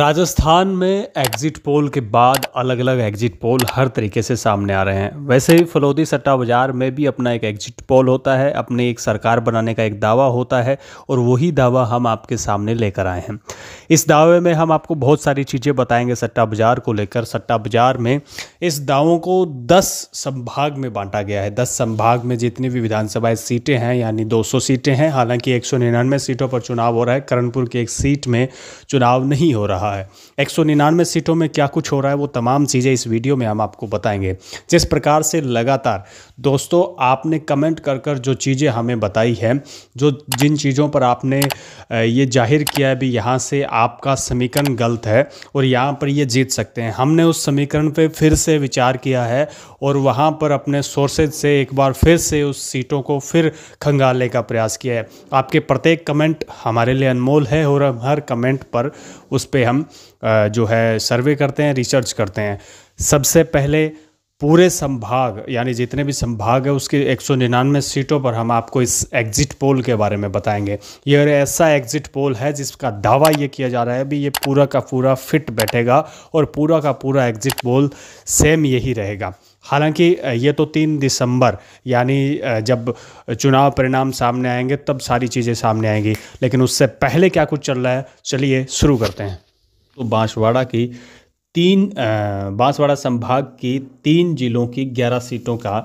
राजस्थान में exit poll के बाद अलग अलग एग्जिट पोल हर तरीके से सामने आ रहे हैं वैसे ही फलौदी सट्टा बाज़ार में भी अपना एक एग्जिट पोल होता है अपने एक सरकार बनाने का एक दावा होता है और वही दावा हम आपके सामने लेकर आए हैं इस दावे में हम आपको बहुत सारी चीज़ें बताएंगे सट्टा बाज़ार को लेकर सट्टा बाज़ार में इस दावों को दस संभाग में बांटा गया है दस संभाग में जितनी भी विधानसभा सीटें हैं यानी दो सीटें हैं हालाँकि एक सीटों पर चुनाव हो रहा है करणपुर की एक सीट में चुनाव नहीं हो रहा रहा है एक सीटों में क्या कुछ हो रहा है वो तमाम चीज़ें इस वीडियो में हम आपको बताएंगे जिस प्रकार से लगातार दोस्तों आपने कमेंट कर कर जो चीज़ें हमें बताई हैं जो जिन चीज़ों पर आपने ये जाहिर किया है भी यहाँ से आपका समीकरण गलत है और यहाँ पर ये जीत सकते हैं हमने उस समीकरण पर फिर से विचार किया है और वहाँ पर अपने सोर्सेज से एक बार फिर से उस सीटों को फिर खंगालने का प्रयास किया है आपके प्रत्येक कमेंट हमारे लिए अनमोल है और हम हर कमेंट पर उस पर हम हम जो है सर्वे करते हैं रिसर्च करते हैं सबसे पहले पूरे संभाग यानी जितने भी संभाग है उसके एक सौ निन्यानवे सीटों पर हम आपको इस एग्जिट पोल के बारे में बताएंगे ये ऐसा एग्जिट पोल है जिसका दावा ये किया जा रहा है भी ये पूरा का पूरा फिट बैठेगा और पूरा का पूरा एग्जिट पोल सेम यही रहेगा हालांकि ये तो तीन दिसंबर यानी जब चुनाव परिणाम सामने आएंगे तब सारी चीज़ें सामने आएंगी लेकिन उससे पहले क्या कुछ चल रहा है चलिए शुरू करते हैं तो बांसवाड़ा की तीन बांसवाड़ा संभाग की तीन जिलों की ग्यारह सीटों का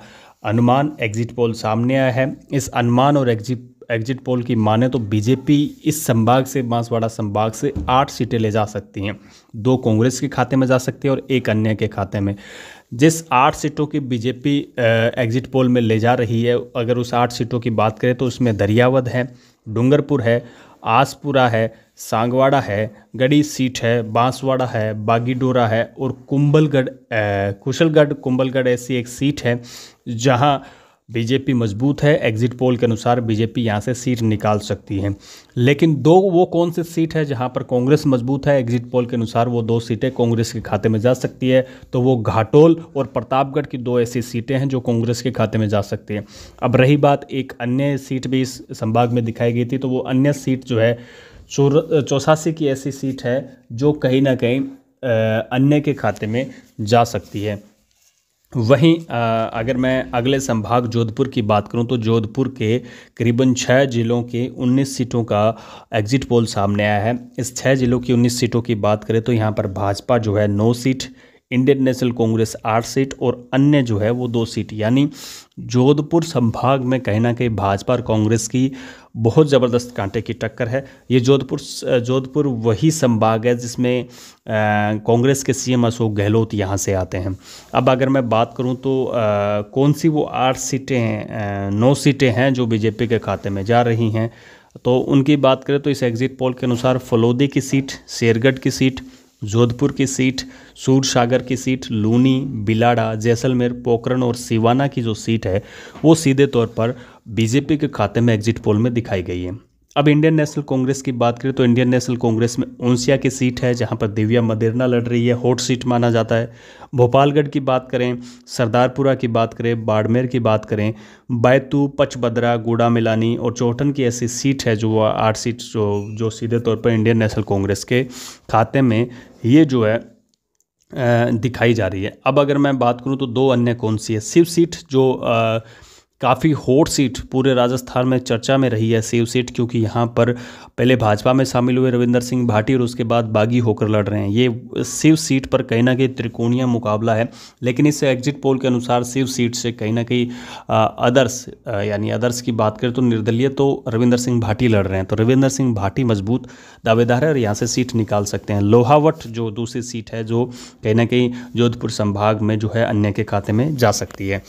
अनुमान एग्जिट पोल सामने आया है इस अनुमान और एग्जिट एग्जिट पोल की माने तो बीजेपी इस संभाग से बांसवाड़ा संभाग से आठ सीटें ले जा सकती हैं दो कांग्रेस के खाते में जा सकती है और एक अन्य के खाते में जिस आठ सीटों की बीजेपी एग्जिट पोल में ले जा रही है अगर उस आठ सीटों की बात करें तो उसमें दरियावद है डूंगरपुर है आसपुरा है सांगवाड़ा है गढ़ी सीट है बांसवाड़ा है बागीडोरा है और कुंभलगढ़ कुशलगढ़ कुंभलगढ़ ऐसी एक सीट है जहाँ बीजेपी मजबूत है एग्जिट पोल के अनुसार बीजेपी यहाँ से सीट निकाल सकती है लेकिन दो वो कौन सी सीट है जहाँ पर कांग्रेस मजबूत है एग्जिट पोल के अनुसार वो दो सीटें कांग्रेस के खाते में जा सकती है तो वो घाटोल और प्रतापगढ़ की दो ऐसी सीटें हैं जो कांग्रेस के खाते में जा सकती है अब रही बात एक अन्य सीट भी इस संभाग में दिखाई गई थी तो वो अन्य सीट जो है चौर चौसासी की ऐसी सीट है जो कहीं ना कहीं अन्य के खाते में जा सकती है वहीं अगर मैं अगले संभाग जोधपुर की बात करूं तो जोधपुर के करीबन छः ज़िलों के 19 सीटों का एग्ज़िट पोल सामने आया है इस छः ज़िलों की 19 सीटों की बात करें तो यहां पर भाजपा जो है नौ सीट इंडियन नेशनल कांग्रेस आठ सीट और अन्य जो है वो दो सीट यानी जोधपुर संभाग में कहीं ना कहीं भाजपा और कांग्रेस की बहुत ज़बरदस्त कांटे की टक्कर है ये जोधपुर जोधपुर वही संभाग है जिसमें कांग्रेस के सीएम अशोक गहलोत यहाँ से आते हैं अब अगर मैं बात करूँ तो आ, कौन सी वो आठ सीटें हैं नौ सीटें हैं जो बीजेपी के खाते में जा रही हैं तो उनकी बात करें तो इस एग्ज़िट पोल के अनुसार फलोदी की सीट शेरगढ़ की सीट जोधपुर की सीट सूर सागर की सीट लूनी बिलाड़ा जैसलमेर पोकरण और सिवाना की जो सीट है वो सीधे तौर पर बीजेपी के खाते में एग्जिट पोल में दिखाई गई है अब इंडियन नेशनल कांग्रेस की बात करें तो इंडियन नेशनल कांग्रेस में उनसिया की सीट है जहां पर दिव्या मदेरना लड़ रही है हॉट सीट माना जाता है भोपालगढ़ की बात करें सरदारपुरा की बात करें बाड़मेर की बात करें बैतू पचबदरा गुड़ा मिलानी और चौठन की ऐसी सीट है जो आठ सीट जो जो सीधे तौर पर इंडियन नेशनल कांग्रेस के खाते में ये जो है दिखाई जा रही है अब अगर मैं बात करूं तो दो अन्य कौन सी है शिव सीट जो काफ़ी होट सीट पूरे राजस्थान में चर्चा में रही है सेव सीट क्योंकि यहाँ पर पहले भाजपा में शामिल हुए रविंदर सिंह भाटी और उसके बाद बागी होकर लड़ रहे हैं ये शिव सीट पर कहीं ना कहीं त्रिकोणीय मुकाबला है लेकिन इस एग्जिट पोल के अनुसार शिव सीट से कहीं ना कहीं अदर्स यानी अदर्स की बात करें तो निर्दलीय तो रविंदर सिंह भाटी लड़ रहे हैं तो रविंदर सिंह भाटी मजबूत दावेदार है और यहाँ से सीट निकाल सकते हैं लोहावट जो दूसरी सीट है जो कहीं ना कहीं जोधपुर संभाग में जो है अन्य के खाते में जा सकती है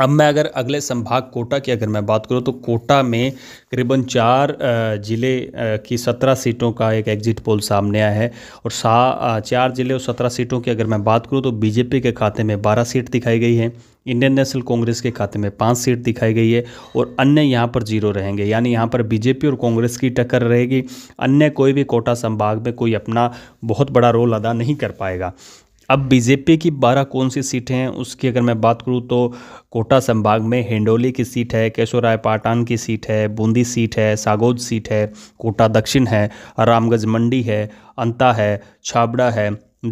अब मैं अगर अगले संभाग कोटा की अगर मैं बात करूं तो कोटा में करीबन चार ज़िले की सत्रह सीटों का एक एग्ज़िट पोल सामने आया है और सा चार ज़िले और सत्रह सीटों की अगर मैं बात करूं तो बीजेपी के खाते में बारह सीट दिखाई गई है इंडियन नेशनल कांग्रेस के खाते में पाँच सीट दिखाई गई है और अन्य यहाँ पर जीरो रहेंगे यानी यहाँ पर बीजेपी और कांग्रेस की टक्कर रहेगी अन्य कोई भी कोटा संभाग में कोई अपना बहुत बड़ा रोल अदा नहीं कर पाएगा अब बीजेपी की बारह कौन सी सीटें हैं उसकी अगर मैं बात करूँ तो कोटा संभाग में हिंडोली की सीट है राय पाटान की सीट है बूंदी सीट है सागोद सीट है कोटा दक्षिण है रामगंज मंडी है अंता है छाबड़ा है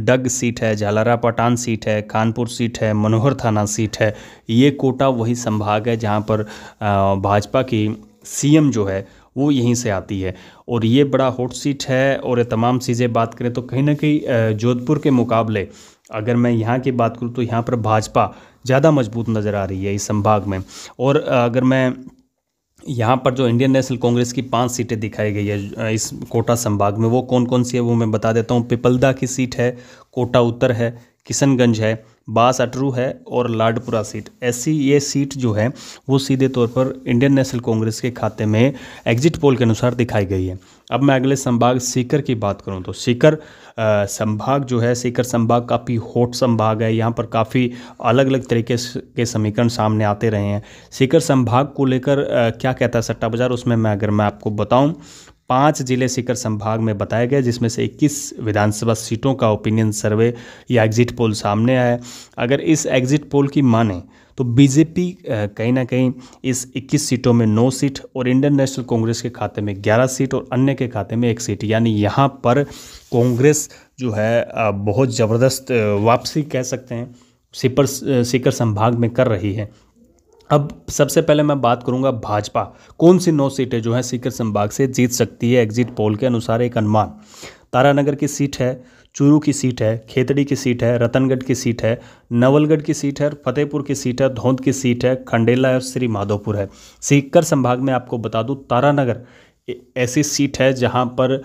डग सीट है झालारा पटान सीट है कानपुर सीट है मनोहर थाना सीट है ये कोटा वही संभाग है जहाँ पर भाजपा की सीएम जो है वो यहीं से आती है और ये बड़ा हॉट सीट है और ये तमाम चीज़ें बात करें तो कहीं ना कहीं जोधपुर के मुकाबले अगर मैं यहाँ की बात करूँ तो यहाँ पर भाजपा ज़्यादा मजबूत नज़र आ रही है इस संभाग में और अगर मैं यहाँ पर जो इंडियन नेशनल कांग्रेस की पांच सीटें दिखाई गई है इस कोटा संभाग में वो कौन कौन सी है वो मैं बता देता हूँ पिपलदा की सीट है कोटा उत्तर है किशनगंज है बास अटरू है और लाडपुरा सीट ऐसी ये सीट जो है वो सीधे तौर पर इंडियन नेशनल कांग्रेस के खाते में एग्जिट पोल के अनुसार दिखाई गई है अब मैं अगले संभाग सीकर की बात करूं तो सीकर संभाग जो है सीकर संभाग काफ़ी हॉट संभाग है यहाँ पर काफ़ी अलग अलग तरीके के समीकरण सामने आते रहे हैं सीकर संभाग को लेकर क्या कहता है सट्टा बाजार उसमें मैं अगर मैं आपको बताऊं पाँच जिले सीकर संभाग में बताए गए जिसमें से 21 विधानसभा सीटों का ओपिनियन सर्वे या एग्जिट पोल सामने आया अगर इस एग्जिट पोल की माने तो बीजेपी कहीं ना कहीं इस 21 सीटों में 9 सीट और इंडियन नेशनल कांग्रेस के खाते में 11 सीट और अन्य के खाते में एक सीट यानी यहाँ पर कांग्रेस जो है बहुत ज़बरदस्त वापसी कह सकते हैं सिपर सीकर संभाग में कर रही है अब सबसे पहले मैं बात करूंगा भाजपा कौन सी नौ सीटें जो है सीकर संभाग से जीत सकती है एग्जिट पोल के अनुसार एक अनुमान तारानगर की सीट है चूरू की सीट है खेतड़ी की सीट है रतनगढ़ की सीट है नवलगढ़ की सीट है फतेहपुर की सीट है धौंद की सीट है खंडेला और श्री माधोपुर है सीकर संभाग में आपको बता दूँ तारानगर ऐसी सीट है जहाँ पर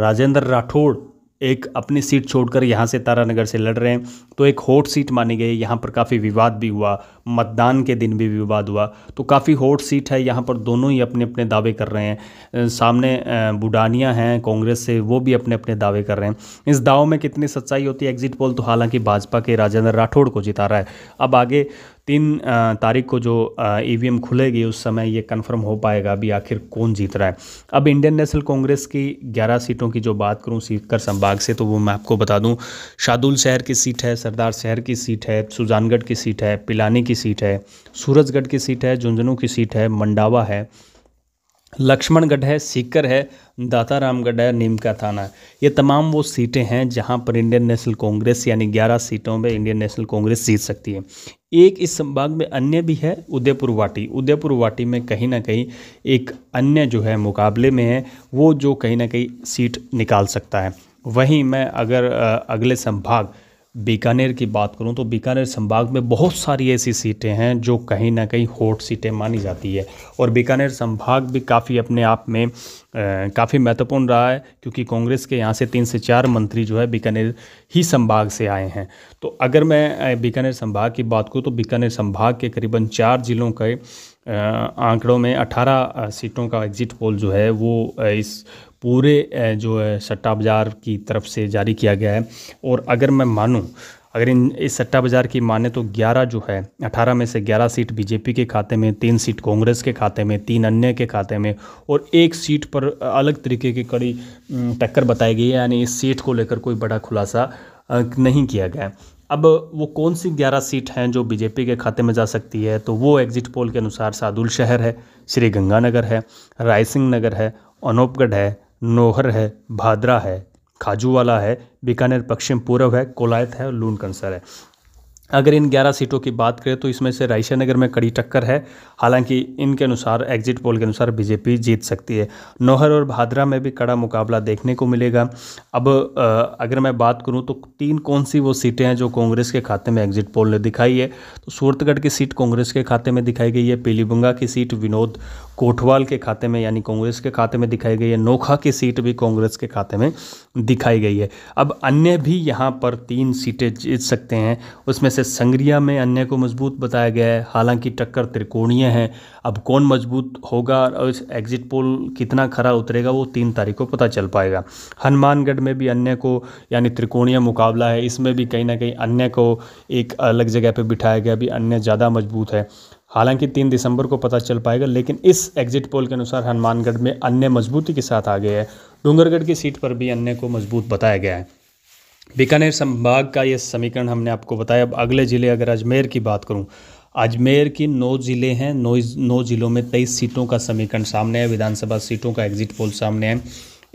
राजेंद्र राठौड़ एक अपनी सीट छोड़कर यहाँ से तारानगर से लड़ रहे हैं तो एक हॉट सीट मानी गई यहाँ पर काफ़ी विवाद भी हुआ मतदान के दिन भी विवाद हुआ तो काफ़ी हॉट सीट है यहाँ पर दोनों ही अपने अपने दावे कर रहे हैं सामने बुडानिया हैं कांग्रेस से वो भी अपने अपने दावे कर रहे हैं इस दाव में कितनी सच्चाई होती है एग्जिट पोल तो हालांकि भाजपा के राजेंद्र राठौड़ को जिता रहा है अब आगे तीन तारीख को जो ई e खुलेगी उस समय ये कंफर्म हो पाएगा भी आखिर कौन जीत रहा है अब इंडियन नेशनल कांग्रेस की 11 सीटों की जो बात करूं सीकर संभाग से तो वो मैं आपको बता दूं शादुल शहर की सीट है सरदार शहर की सीट है सुजानगढ़ की सीट है पिलानी की सीट है सूरजगढ़ की सीट है झुंझुनू की सीट है मंडावा है लक्ष्मणगढ़ है सीकर है दातारामगढ़ है नीम का थाना है ये तमाम वो सीटें हैं जहां पर इंडियन नेशनल कांग्रेस यानी 11 सीटों में इंडियन नेशनल कांग्रेस जीत सकती है एक इस संभाग में अन्य भी है उदयपुर वाटी उदयपुर वाटी में कहीं ना कहीं एक अन्य जो है मुकाबले में है वो जो कहीं ना कहीं सीट निकाल सकता है वहीं मैं अगर अगले संभाग बीकानेर की बात करूं तो बीकानेर संभाग में बहुत सारी ऐसी सीटें हैं जो कहीं ना कहीं हॉट सीटें मानी जाती है और बीकानेर संभाग भी काफ़ी अपने आप में काफ़ी महत्वपूर्ण रहा है क्योंकि कांग्रेस के यहाँ से तीन से चार मंत्री जो है बीकानेर ही संभाग से आए हैं तो अगर मैं बीकानेर संभाग की बात करूँ तो बीकानेर संभाग के करीबन चार जिलों के आंकड़ों में 18 सीटों का एग्ज़िट पोल जो है वो इस पूरे जो है सट्टा बाज़ार की तरफ से जारी किया गया है और अगर मैं मानूँ अगर इन इस सट्टा बाज़ार की माने तो 11 जो है 18 में से 11 सीट बीजेपी के खाते में तीन सीट कांग्रेस के खाते में तीन अन्य के खाते में और एक सीट पर अलग तरीके की कड़ी टक्कर बताई गई है यानी इस सीट को लेकर कोई बड़ा खुलासा नहीं किया गया अब वो कौन सी 11 सीट हैं जो बीजेपी के खाते में जा सकती है तो वो एग्जिट पोल के अनुसार सादुल शहर है श्री गंगानगर है रायसिंह नगर है अनूपगढ़ है नोहर है भादरा है खाजूवाला है बीकानेर पश्चिम पूर्व है कोलायत है और कंसर है अगर इन 11 सीटों की बात करें तो इसमें से रायशा नगर में कड़ी टक्कर है हालांकि इनके अनुसार एग्जिट पोल के अनुसार बीजेपी जीत सकती है नौहर और भादरा में भी कड़ा मुकाबला देखने को मिलेगा अब अगर मैं बात करूं तो तीन कौन सी वो सीटें हैं जो कांग्रेस के खाते में एग्जिट पोल ने दिखाई है तो सूरतगढ़ की सीट कांग्रेस के खाते में दिखाई गई है पीलीबंगा की सीट विनोद कोठवाल के खाते में यानी कांग्रेस के खाते में दिखाई गई है नोखा की सीट भी कांग्रेस के खाते में दिखाई गई है अब अन्य भी यहाँ पर तीन सीटें जीत सकते हैं उसमें से जैसे संग्रिया में अन्य को मजबूत बताया गया है हालांकि टक्कर त्रिकोणीय है अब कौन मजबूत होगा और इस एग्ज़िट पोल कितना खरा उतरेगा वो तीन तारीख को पता चल पाएगा हनुमानगढ़ में भी अन्य को यानी त्रिकोणीय मुकाबला है इसमें भी कहीं ना कहीं अन्य को एक अलग जगह पर बिठाया गया भी अन्य ज़्यादा मजबूत है हालांकि तीन दिसंबर को पता चल पाएगा लेकिन इस एग्जिट पोल के अनुसार हनुमानगढ़ में अन्य मजबूती के साथ आ गए है डूंगरगढ़ की सीट पर भी अन्य को मजबूत बताया गया है बीकानेर संभाग का ये समीकरण हमने आपको बताया अब अगले ज़िले अगर अजमेर की बात करूँ अजमेर की नौ ज़िले हैं नौ नौ ज़िलों में तेईस सीटों का समीकरण सामने है विधानसभा सीटों का एग्जिट पोल सामने है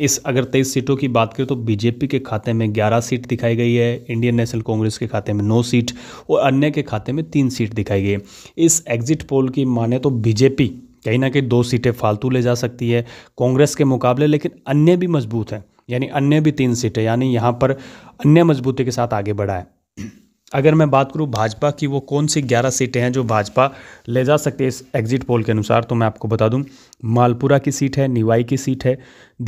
इस अगर तेईस सीटों की बात करें तो बीजेपी के खाते में ग्यारह सीट दिखाई गई है इंडियन नेशनल कांग्रेस के खाते में नौ सीट और अन्य के खाते में तीन सीट दिखाई गई है इस एग्जिट पोल की माने तो बीजेपी कहीं ना कहीं दो सीटें फालतू ले जा सकती है कांग्रेस के मुकाबले लेकिन अन्य भी मजबूत हैं यानी अन्य भी तीन सीटें यानी यहाँ पर अन्य मजबूती के साथ आगे बढ़ा है अगर मैं बात करूँ भाजपा की वो कौन सी ग्यारह सीटें हैं जो भाजपा ले जा सकती है इस एग्जिट पोल के अनुसार तो मैं आपको बता दूँ मालपुरा की सीट है निवाई की सीट है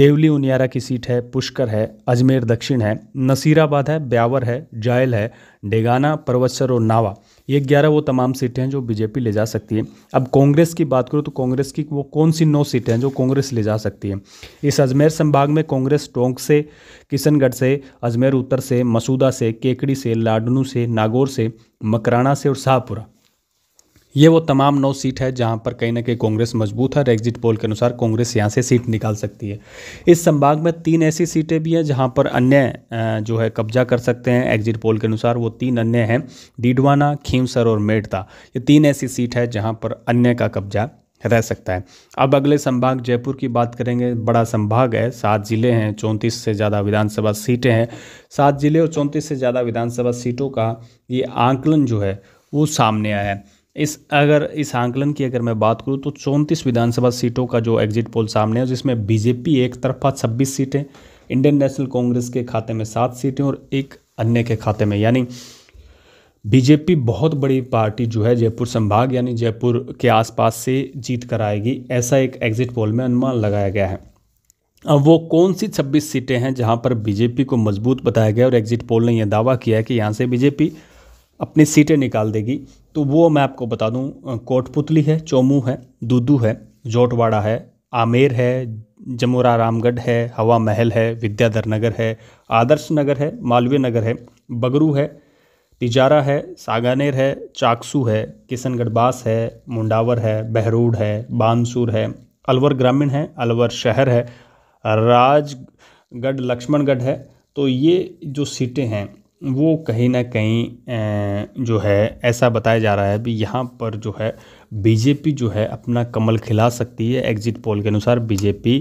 देवली उनियारा की सीट है पुष्कर है अजमेर दक्षिण है नसीराबाद है ब्यावर है जायल है डेगाना परवत्सर और नावा ये ग्यारह वो तमाम सीटें हैं जो बीजेपी ले जा सकती है अब कांग्रेस की बात करूँ तो कांग्रेस की वो कौन सी नौ सीटें हैं जो कांग्रेस ले जा सकती है इस अजमेर संभाग में कांग्रेस टोंक से किशनगढ़ से अजमेर उत्तर से मसूदा से केकड़ी से लाडनू से नागौर से मकराना से और शाहपुरा ये वो तमाम नौ सीट है जहां पर कहीं ना कहीं कांग्रेस मजबूत है और एग्जिट पोल के अनुसार कांग्रेस यहां से सीट निकाल सकती है इस संभाग में तीन ऐसी सीटें भी हैं जहां पर अन्य जो है कब्जा कर सकते हैं एग्जिट पोल के अनुसार वो तीन अन्य हैं डीडवाना खीमसर और मेड़ता ये तीन ऐसी सीट है जहाँ पर अन्य का कब्जा रह सकता है अब अगले संभाग जयपुर की बात करेंगे बड़ा संभाग है सात ज़िले हैं चौंतीस से ज़्यादा विधानसभा सीटें हैं सात ज़िले और चौंतीस से ज़्यादा विधानसभा सीटों का ये आंकलन जो है वो सामने आया है इस अगर इस आंकलन की अगर मैं बात करूँ तो चौंतीस विधानसभा सीटों का जो एग्जिट पोल सामने है जिसमें बीजेपी एक तरफा छब्बीस सीटें इंडियन नेशनल कांग्रेस के खाते में सात सीटें और एक अन्य के खाते में यानी बीजेपी बहुत बड़ी पार्टी जो है जयपुर संभाग यानी जयपुर के आसपास से जीत कर आएगी ऐसा एक एग्जिट पोल में अनुमान लगाया गया है अब वो कौन सी 26 सीटें हैं जहां पर बीजेपी को मजबूत बताया गया और एग्जिट पोल ने यह दावा किया है कि यहां से बीजेपी अपनी सीटें निकाल देगी तो वो मैं आपको बता दूं कोटपुतली है चोमू है दूदू है जोटवाड़ा है आमेर है जमुरा रामगढ़ है हवा महल है विद्याधर नगर है आदर्श नगर है मालवीय नगर है बगरू है तिजारा है सागानेर है चाकसू है किशनगढ़ बास है मुंडावर है बहरूड है बानसूर है अलवर ग्रामीण है अलवर शहर है राजगढ़ लक्ष्मणगढ़ है तो ये जो सीटें हैं वो कहीं ना कहीं जो है ऐसा बताया जा रहा है भी यहाँ पर जो है बीजेपी जो है अपना कमल खिला सकती है एग्जिट पोल के अनुसार बीजेपी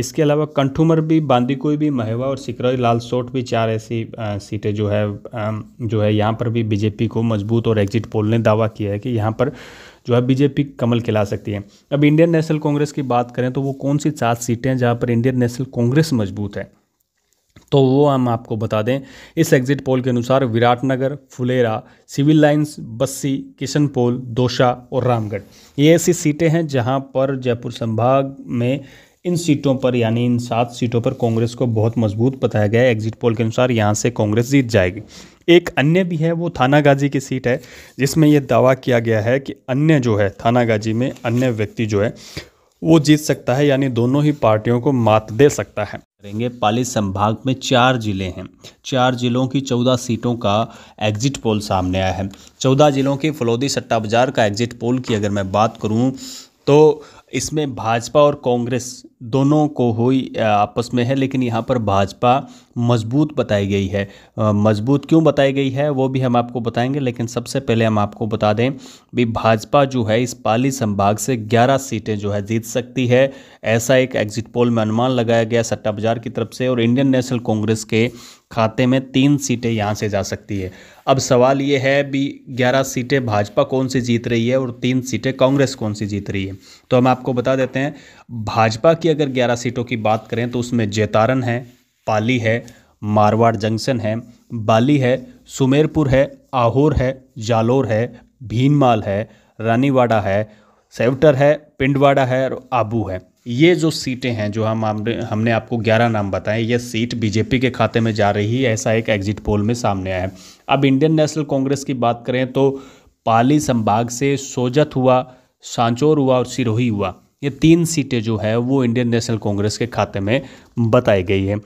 इसके अलावा कंठूमर भी बांदीकोई भी महेवा और सिकरौली लालसोट भी चार ऐसी सीटें जो है जो है यहाँ पर भी बीजेपी को मजबूत और एग्जिट पोल ने दावा किया है कि यहाँ पर जो है बीजेपी कमल खिला सकती है अब इंडियन नेशनल कांग्रेस की बात करें तो वो कौन सी सात सीटें हैं जहाँ पर इंडियन नेशनल कांग्रेस मजबूत है तो वो हम आपको बता दें इस एग्ज़िट पोल के अनुसार विराटनगर फुलेरा सिविल लाइंस बस्सी किशनपोल दोशा और रामगढ़ ये ऐसी सीटें हैं जहां पर जयपुर संभाग में इन सीटों पर यानी इन सात सीटों पर कांग्रेस को बहुत मजबूत बताया गया है एग्जिट पोल के अनुसार यहाँ से कांग्रेस जीत जाएगी एक अन्य भी है वो थानागाजी की सीट है जिसमें यह दावा किया गया है कि अन्य जो है थानागाजी में अन्य व्यक्ति जो है वो जीत सकता है यानी दोनों ही पार्टियों को मात दे सकता है करेंगे पाली संभाग में चार जिले हैं चार जिलों की चौदह सीटों का एग्जिट पोल सामने आया है चौदह जिलों की फलौदी सट्टा बाजार का एग्जिट पोल की अगर मैं बात करूं तो इसमें भाजपा और कांग्रेस दोनों को हुई आपस में है लेकिन यहाँ पर भाजपा मजबूत बताई गई है मजबूत क्यों बताई गई है वो भी हम आपको बताएंगे लेकिन सबसे पहले हम आपको बता दें भी भाजपा जो है इस पाली संभाग से 11 सीटें जो है जीत सकती है ऐसा एक एग्जिट पोल में अनुमान लगाया गया सट्टा बाजार की तरफ से और इंडियन नेशनल कांग्रेस के खाते में तीन सीटें यहाँ से जा सकती है अब सवाल ये है भी ग्यारह सीटें भाजपा कौन सी जीत रही है और तीन सीटें कांग्रेस कौन सी जीत रही है तो हम आपको बता देते हैं भाजपा की अगर ग्यारह सीटों की बात करें तो उसमें जैतारन है पाली है मारवाड़ जंक्शन है बाली है सुमेरपुर है आहोर है जालोर है भीनमाल है रानीवाड़ा है सेवटर है पिंडवाड़ा है और आबू है ये जो सीटें हैं जो हम हमने आपको 11 नाम बताए ये सीट बीजेपी के खाते में जा रही है ऐसा एक एग्जिट पोल में सामने आया है अब इंडियन नेशनल कांग्रेस की बात करें तो पाली संभाग से सोजत हुआ सांचोर हुआ और सिरोही हुआ ये तीन सीटें जो है वो इंडियन नेशनल कांग्रेस के खाते में बताई गई है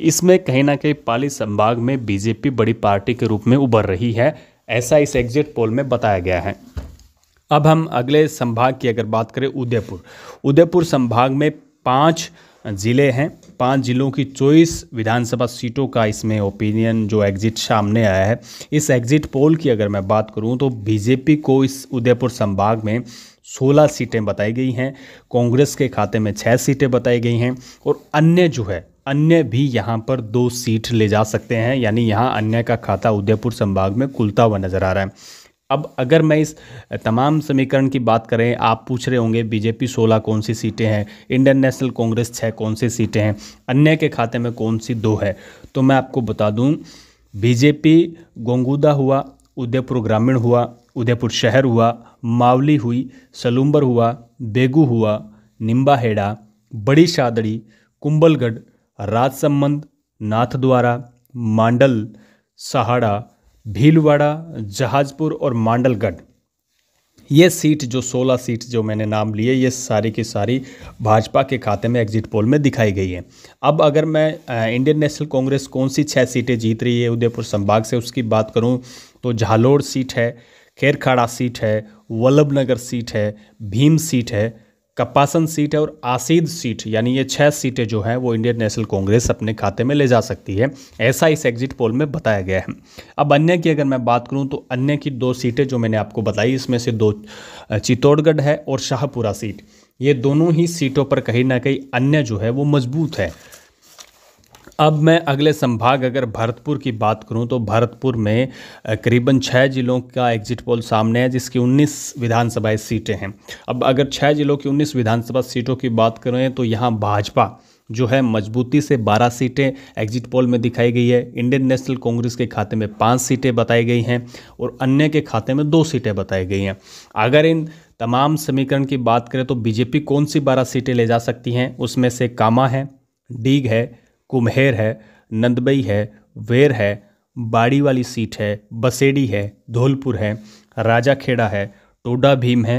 इसमें कहीं ना कहीं पाली संभाग में बीजेपी बड़ी पार्टी के रूप में उभर रही है ऐसा इस एग्जिट पोल में बताया गया है अब हम अगले संभाग की अगर बात करें उदयपुर उदयपुर संभाग में पाँच ज़िले हैं पांच ज़िलों की चौबीस विधानसभा सीटों का इसमें ओपिनियन जो एग्ज़िट सामने आया है इस एग्ज़िट पोल की अगर मैं बात करूं तो बीजेपी को इस उदयपुर संभाग में 16 सीटें बताई गई हैं कांग्रेस के खाते में छः सीटें बताई गई हैं और अन्य जो है अन्य भी यहाँ पर दो सीट ले जा सकते हैं यानी यहाँ अन्य का खाता उदयपुर संभाग में खुलता हुआ नज़र आ रहा है अब अगर मैं इस तमाम समीकरण की बात करें आप पूछ रहे होंगे बीजेपी सोलह कौन सी सीटें हैं इंडियन नेशनल कांग्रेस छः कौन सी सीटें हैं अन्य के खाते में कौन सी दो है तो मैं आपको बता दूं बीजेपी गोंगूदा हुआ उदयपुर ग्रामीण हुआ उदयपुर शहर हुआ मावली हुई सलूम्बर हुआ बेगू हुआ निम्बाहेड़ा बड़ी शादड़ी कुंबलगढ़ राजसमंद नाथद्वारा मांडल सहाड़ा भीलवाड़ा जहाजपुर और मांडलगढ़ ये सीट जो 16 सीट जो मैंने नाम लिए ये सारी की सारी भाजपा के खाते में एग्जिट पोल में दिखाई गई है अब अगर मैं इंडियन नेशनल कांग्रेस कौन सी छः सीटें जीत रही है उदयपुर संभाग से उसकी बात करूं तो झालोड़ सीट है खेरखाड़ा सीट है वल्लभनगर सीट है भीम सीट है कप्पासन सीट है और आसीद सीट यानी ये छः सीटें जो हैं वो इंडियन नेशनल कांग्रेस अपने खाते में ले जा सकती है ऐसा इस एग्जिट पोल में बताया गया है अब अन्य की अगर मैं बात करूं तो अन्य की दो सीटें जो मैंने आपको बताई इसमें से दो चित्तौड़गढ़ है और शाहपुरा सीट ये दोनों ही सीटों पर कहीं ना कहीं अन्य जो है वो मजबूत है अब मैं अगले संभाग अगर भरतपुर की बात करूं तो भरतपुर में करीबन छः ज़िलों का एग्जिट पोल सामने है जिसकी 19 विधानसभा सीटें हैं अब अगर छः ज़िलों की 19 विधानसभा सीटों की बात करें तो यहाँ भाजपा जो है मजबूती से 12 सीटें एग्जिट पोल में दिखाई गई है इंडियन नेशनल कांग्रेस के खाते में पाँच सीटें बताई गई हैं और अन्य के खाते में दो सीटें बताई गई हैं अगर इन तमाम समीकरण की बात करें तो बीजेपी कौन सी बारह सीटें ले जा सकती हैं उसमें से कामा है डीग है कुम्हेर है नंदबई है वेर है बाड़ी वाली सीट है बसेड़ी है धौलपुर है राजा खेड़ा है टोडा भीम है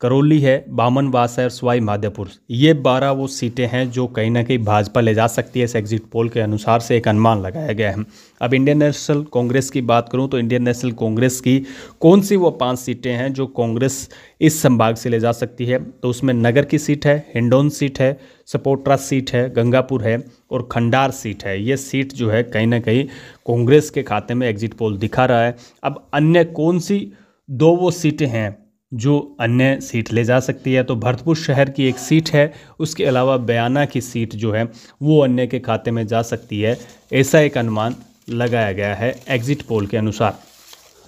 करौली है बामनवास है और स्वाई माधोपुर ये बारह वो सीटें हैं जो कहीं ना कहीं भाजपा ले जा सकती है इस एग्जिट पोल के अनुसार से एक अनुमान लगाया गया है अब इंडियन नेशनल कांग्रेस की बात करूं तो इंडियन नेशनल कांग्रेस की कौन सी वो पांच सीटें हैं जो कांग्रेस इस संभाग से ले जा सकती है तो उसमें नगर की सीट है हिंडोन सीट है सपोट्रा सीट है गंगापुर है और खंडार सीट है ये सीट जो है कहीं ना कहीं कांग्रेस के खाते में एग्जिट पोल दिखा रहा है अब अन्य कौन सी दो वो सीटें हैं जो अन्य सीट ले जा सकती है तो भरतपुर शहर की एक सीट है उसके अलावा बयाना की सीट जो है वो अन्य के खाते में जा सकती है ऐसा एक अनुमान लगाया गया है एग्जिट पोल के अनुसार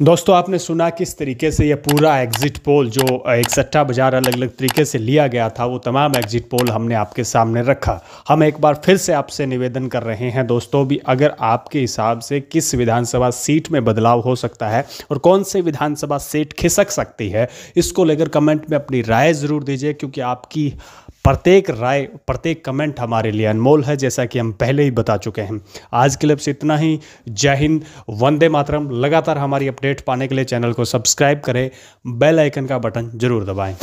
दोस्तों आपने सुना किस तरीके से यह पूरा एग्जिट पोल जो एक सट्टा बाजार अलग अलग तरीके से लिया गया था वो तमाम एग्जिट पोल हमने आपके सामने रखा हम एक बार फिर से आपसे निवेदन कर रहे हैं दोस्तों भी अगर आपके हिसाब से किस विधानसभा सीट में बदलाव हो सकता है और कौन से विधानसभा सीट खिसक सकती है इसको लेकर कमेंट में अपनी राय ज़रूर दीजिए क्योंकि आपकी प्रत्येक राय प्रत्येक कमेंट हमारे लिए अनमोल है जैसा कि हम पहले ही बता चुके हैं आज के लिए इतना ही जय हिंद वंदे मातरम लगातार हमारी अपडेट पाने के लिए चैनल को सब्सक्राइब करें बेल आइकन का बटन जरूर दबाएं